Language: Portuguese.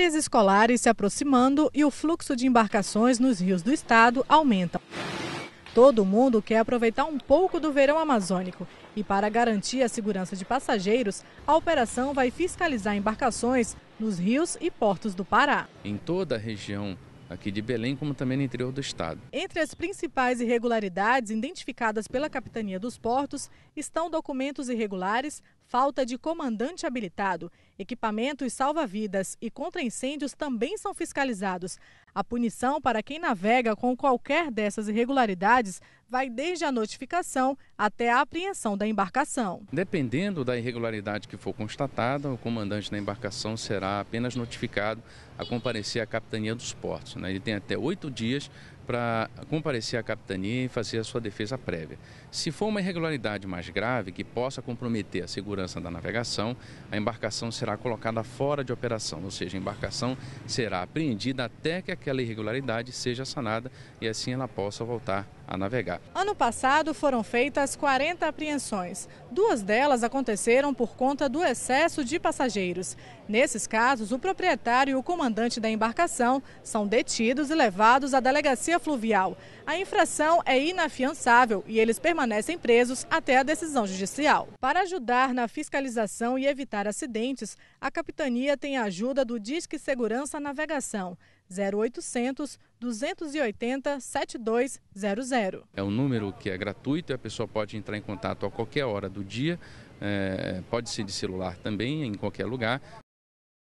férias escolares se aproximando e o fluxo de embarcações nos rios do estado aumenta. Todo mundo quer aproveitar um pouco do verão amazônico e, para garantir a segurança de passageiros, a operação vai fiscalizar embarcações nos rios e portos do Pará. Em toda a região aqui de Belém, como também no interior do estado. Entre as principais irregularidades identificadas pela Capitania dos Portos estão documentos irregulares, falta de comandante habilitado. Equipamentos salva-vidas e contra incêndios também são fiscalizados. A punição para quem navega com qualquer dessas irregularidades vai desde a notificação até a apreensão da embarcação. Dependendo da irregularidade que for constatada, o comandante da embarcação será apenas notificado a comparecer à capitania dos portos. Né? Ele tem até oito dias para comparecer à capitania e fazer a sua defesa prévia. Se for uma irregularidade mais grave que possa comprometer a segurança da navegação, a embarcação será colocada fora de operação, ou seja, a embarcação será apreendida até que aquela irregularidade seja sanada e assim ela possa voltar a navegar. Ano passado foram feitas 40 apreensões. Duas delas aconteceram por conta do excesso de passageiros. Nesses casos, o proprietário e o comandante da embarcação são detidos e levados à delegacia fluvial. A infração é inafiançável e eles permanecem presos até a decisão judicial. Para ajudar na fiscalização e evitar acidentes, a capitania tem a ajuda do Disque Segurança Navegação. 0800 280 7200. É um número que é gratuito e a pessoa pode entrar em contato a qualquer hora do dia, é, pode ser de celular também, em qualquer lugar.